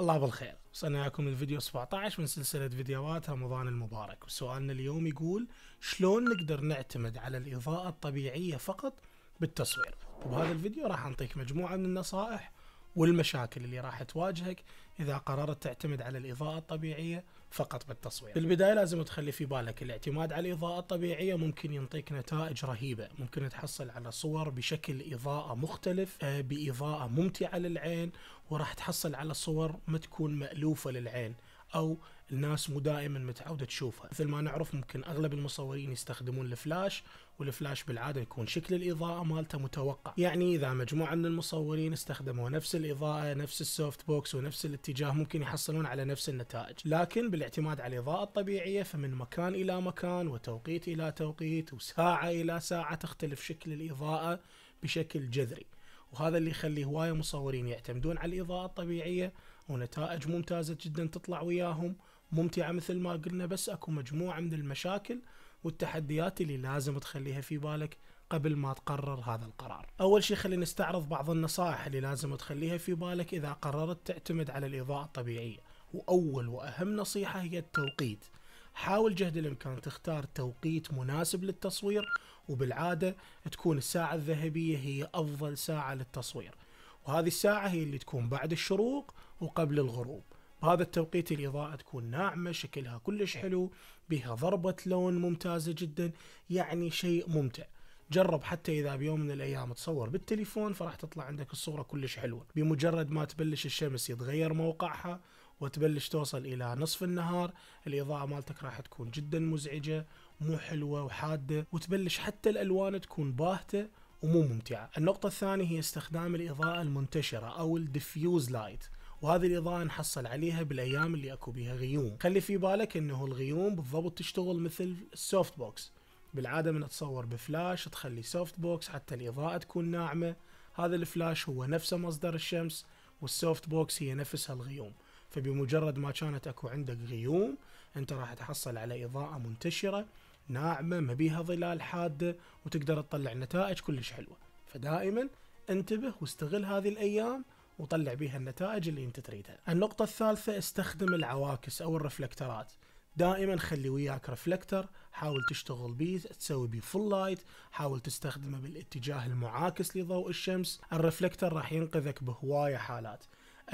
الله بالخير لكم الفيديو 17 من سلسلة فيديوهات رمضان المبارك وسؤالنا اليوم يقول شلون نقدر نعتمد على الإضاءة الطبيعية فقط بالتصوير وبهذا الفيديو راح أعطيك مجموعة من النصائح والمشاكل اللي راح تواجهك إذا قررت تعتمد على الإضاءة الطبيعية فقط بالتصوير بالبداية لازم تخلي في بالك الاعتماد على الإضاءة الطبيعية ممكن ينطيك نتائج رهيبة ممكن تحصل على صور بشكل إضاءة مختلف آه، بإضاءة ممتعة للعين وراح تحصل على صور ما تكون مألوفة للعين او الناس مو دائما متعوده تشوفها مثل ما نعرف ممكن اغلب المصورين يستخدمون الفلاش والفلاش بالعاده يكون شكل الاضاءه مالته متوقع يعني اذا مجموعه من المصورين استخدموا نفس الاضاءه نفس السوفت بوكس ونفس الاتجاه ممكن يحصلون على نفس النتائج لكن بالاعتماد على الاضاءه الطبيعيه فمن مكان الى مكان وتوقيت الى توقيت وساعه الى ساعه تختلف شكل الاضاءه بشكل جذري وهذا اللي يخلي هواية مصورين يعتمدون على الإضاءة الطبيعية ونتائج ممتازة جدا تطلع وياهم ممتعة مثل ما قلنا بس اكو مجموعة من المشاكل والتحديات اللي لازم تخليها في بالك قبل ما تقرر هذا القرار. اول شيء خلينا نستعرض بعض النصائح اللي لازم تخليها في بالك اذا قررت تعتمد على الاضاءة الطبيعية، واول واهم نصيحة هي التوقيت. حاول جهد الامكان تختار توقيت مناسب للتصوير وبالعاده تكون الساعه الذهبيه هي افضل ساعه للتصوير وهذه الساعه هي اللي تكون بعد الشروق وقبل الغروب بهذا التوقيت الإضاءة تكون ناعمة شكلها كلش حلو بها ضربة لون ممتازة جدا يعني شيء ممتع جرب حتى إذا بيوم من الأيام تصور بالتليفون فراح تطلع عندك الصورة كلش حلوة بمجرد ما تبلش الشمس يتغير موقعها وتبلش توصل إلى نصف النهار الإضاءة مالتك راح تكون جدا مزعجة مو حلوة وحادة وتبلش حتى الألوان تكون باهتة ومو ممتعة النقطة الثانية هي استخدام الإضاءة المنتشرة أو الديفيوز لايت وهذه الاضاءه نحصل عليها بالايام اللي اكو بيها غيوم خلي في بالك انه الغيوم بالضبط تشتغل مثل السوفت بوكس بالعاده من تصور بفلاش تخلي سوفت بوكس حتى الاضاءه تكون ناعمه هذا الفلاش هو نفسه مصدر الشمس والسوفت بوكس هي نفسها الغيوم فبمجرد ما كانت اكو عندك غيوم انت راح تحصل على اضاءه منتشره ناعمه ما بيها ظلال حاده وتقدر تطلع نتائج كلش حلوه فدائما انتبه واستغل هذه الايام وطلع بها النتائج اللي انت تريدها النقطة الثالثة استخدم العواكس او الرفلكترات دائما خلي وياك رفلكتر حاول تشتغل بيه تسوي بيه فول لايت حاول تستخدمه بالاتجاه المعاكس لضوء الشمس الرفلكتر راح ينقذك بهواية حالات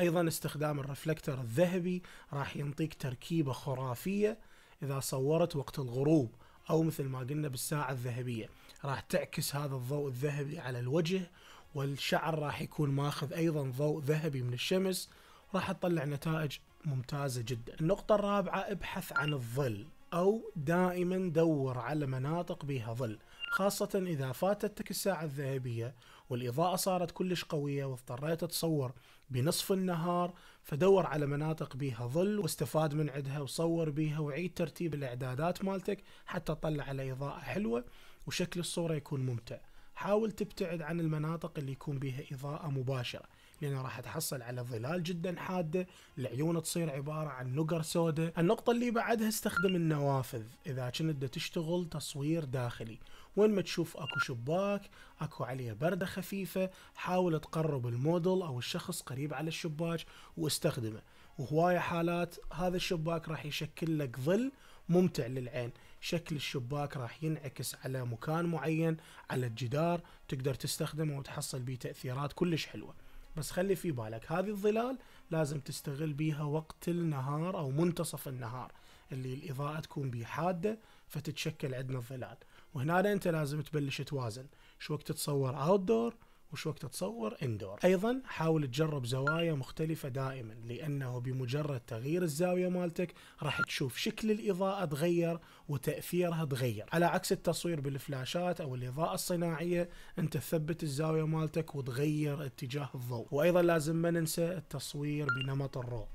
ايضا استخدام الرفلكتر الذهبي راح ينطيك تركيبة خرافية اذا صورت وقت الغروب او مثل ما قلنا بالساعة الذهبية راح تعكس هذا الضوء الذهبي على الوجه والشعر راح يكون ماخذ ايضا ضوء ذهبي من الشمس راح تطلع نتائج ممتازة جدا النقطة الرابعة ابحث عن الظل أو دائما دور على مناطق بها ظل خاصة إذا فاتتك الساعة الذهبية والإضاءة صارت كلش قوية واضطريت تصور بنصف النهار فدور على مناطق بها ظل واستفاد من عدها وصور بها وعيد ترتيب الإعدادات مالتك حتى تطلع على إضاءة حلوة وشكل الصورة يكون ممتع حاول تبتعد عن المناطق اللي يكون بها إضاءة مباشرة لأن راح تحصل على ظلال جدا حادة العيون تصير عبارة عن نقر سوداء النقطة اللي بعدها استخدم النوافذ إذا كنت تشتغل تصوير داخلي وين ما تشوف اكو شباك اكو عليه برده خفيفه حاول تقرب الموديل او الشخص قريب على الشباك واستخدمه وهواية حالات هذا الشباك راح يشكل لك ظل ممتع للعين شكل الشباك راح ينعكس على مكان معين على الجدار تقدر تستخدمه وتحصل بيه تأثيرات كلش حلوة بس خلي في بالك هذه الظلال لازم تستغل بيها وقت النهار أو منتصف النهار اللي الإضاءة تكون بيه حادة فتتشكل عندنا الظلال وهنا أنت لازم تبلش توازن شو وقت تصور أوت دور وش وقت تصور اندور ايضا حاول تجرب زوايا مختلفة دائما لانه بمجرد تغيير الزاوية مالتك راح تشوف شكل الاضاءة تغير وتأثيرها تغير على عكس التصوير بالفلاشات او الاضاءة الصناعية انت تثبت الزاوية مالتك وتغير اتجاه الضوء وايضا لازم ما ننسى التصوير بنمط الرو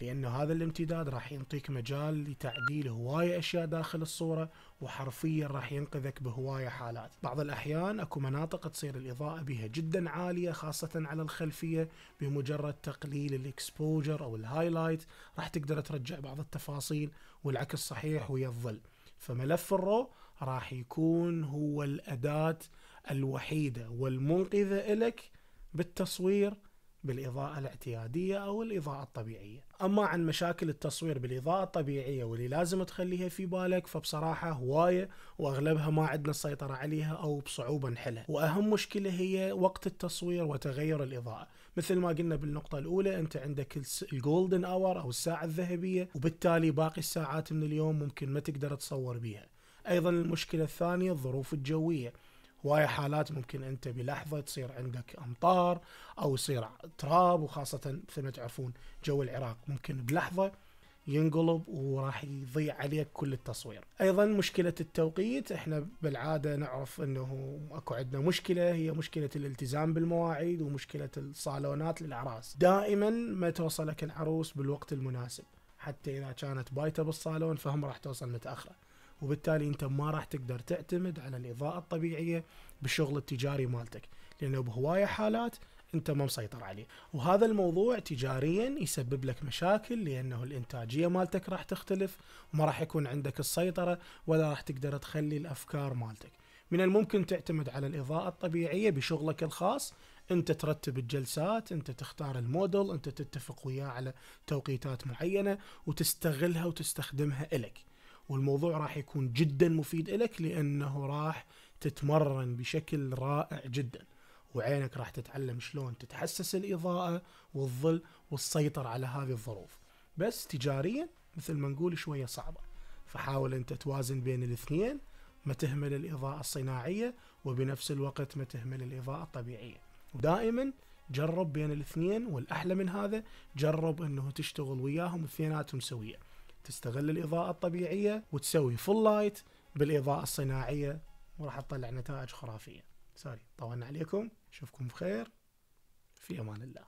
لأنه هذا الامتداد راح ينطيك مجال لتعديل هواية أشياء داخل الصورة وحرفيا راح ينقذك بهواية حالات بعض الأحيان أكو مناطق تصير الإضاءة بها جدا عالية خاصة على الخلفية بمجرد تقليل الإكسبوجر أو الهايلايت راح تقدر ترجع بعض التفاصيل والعكس صحيح ويا الظل فملف الرو راح يكون هو الأداة الوحيدة والمنقذة إلك بالتصوير بالإضاءة الاعتيادية أو الإضاءة الطبيعية أما عن مشاكل التصوير بالإضاءة الطبيعية واللي لازم تخليها في بالك فبصراحة هواية وأغلبها ما عندنا السيطرة عليها أو بصعوبة نحلها وأهم مشكلة هي وقت التصوير وتغير الإضاءة مثل ما قلنا بالنقطة الأولى أنت عندك الجولدن أور أو الساعة الذهبية وبالتالي باقي الساعات من اليوم ممكن ما تقدر تصور بيها أيضا المشكلة الثانية الظروف الجوية هواية حالات ممكن أنت بلحظة تصير عندك أمطار أو يصير تراب وخاصة مثل ما تعرفون جو العراق ممكن بلحظة ينقلب وراح يضيع عليك كل التصوير ايضا مشكلة التوقيت احنا بالعادة نعرف انه اكو عندنا مشكلة هي مشكلة الالتزام بالمواعيد ومشكلة الصالونات للاعراس دائما ما توصلك العروس بالوقت المناسب حتى اذا كانت بايته بالصالون فهم راح توصل متاخره وبالتالي انت ما راح تقدر تعتمد على الاضاءه الطبيعيه بالشغل التجاري مالتك لانه بهوايه حالات انت ما مسيطر عليه وهذا الموضوع تجاريا يسبب لك مشاكل لانه الانتاجيه مالتك راح تختلف وما راح يكون عندك السيطره ولا راح تقدر تخلي الافكار مالتك من الممكن تعتمد على الاضاءه الطبيعيه بشغلك الخاص انت ترتب الجلسات انت تختار الموديل انت تتفق وياه على توقيتات معينه وتستغلها وتستخدمها الك والموضوع راح يكون جدا مفيد لك لانه راح تتمرن بشكل رائع جدا وعينك راح تتعلم شلون تتحسس الاضاءه والظل والسيطره على هذه الظروف بس تجاريا مثل ما نقول شويه صعبه فحاول انت توازن بين الاثنين ما تهمل الاضاءه الصناعيه وبنفس الوقت ما تهمل الاضاءه الطبيعيه ودائما جرب بين الاثنين والاحلى من هذا جرب انه تشتغل وياهم اثنيناتهم سويه تستغل الاضاءه الطبيعيه وتسوي فول لايت بالاضاءه الصناعيه وراح تطلع نتائج خرافيه سوري طولنا عليكم اشوفكم بخير في امان الله